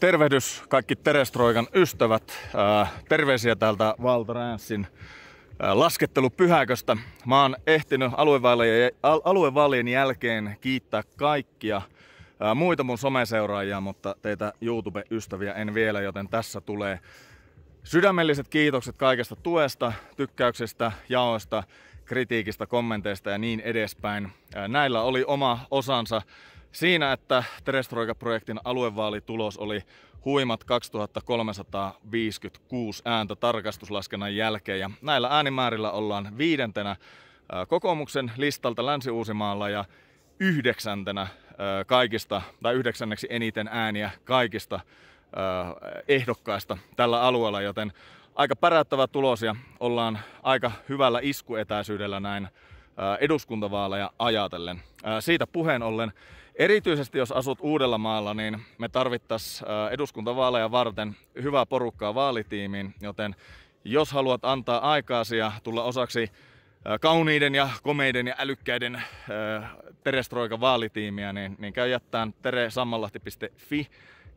Tervehdys kaikki Terestroikan ystävät. Äh, terveisiä täältä Valtranssin äh, laskettelupyhäköstä. Mä oon ehtinyt aluevaalien, jälkeen kiittää kaikkia äh, muita mun someseuraajia, mutta teitä YouTube-ystäviä en vielä, joten tässä tulee sydämelliset kiitokset kaikesta tuesta, tykkäyksestä, jaoista, kritiikistä, kommenteista ja niin edespäin. Näillä oli oma osansa siinä, että Terestroika-projektin aluevaalitulos oli huimat 2356 ääntä tarkastuslaskennan jälkeen. Ja näillä äänimäärillä ollaan viidentenä kokoomuksen listalta Länsi-Uusimaalla ja yhdeksäntenä kaikista, tai yhdeksänneksi eniten ääniä kaikista ehdokkaista tällä alueella, joten aika päräyttävä tulos ja ollaan aika hyvällä iskuetäisyydellä näin eduskuntavaaleja ajatellen. Siitä puheen ollen, erityisesti jos asut uudella maalla, niin me tarvittaisiin eduskuntavaaleja varten hyvää porukkaa vaalitiimiin, joten jos haluat antaa aikaasi ja tulla osaksi kauniiden ja komeiden ja älykkäiden Terestroika vaalitiimiä, niin, niin käy jättään teresammallahti.fi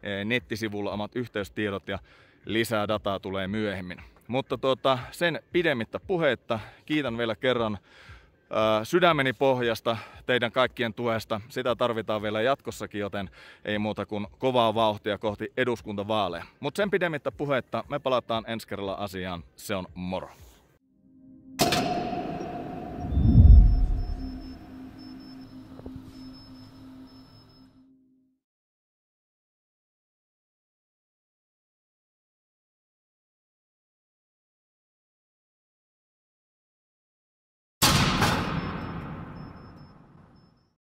e, nettisivulla omat yhteystiedot ja lisää dataa tulee myöhemmin. Mutta tuota, sen pidemmittä puheitta kiitän vielä kerran sydämeni pohjasta, teidän kaikkien tuesta. Sitä tarvitaan vielä jatkossakin, joten ei muuta kuin kovaa vauhtia kohti eduskuntavaaleja. Mutta sen pidemmittä puhetta me palataan ensi kerralla asiaan. Se on moro.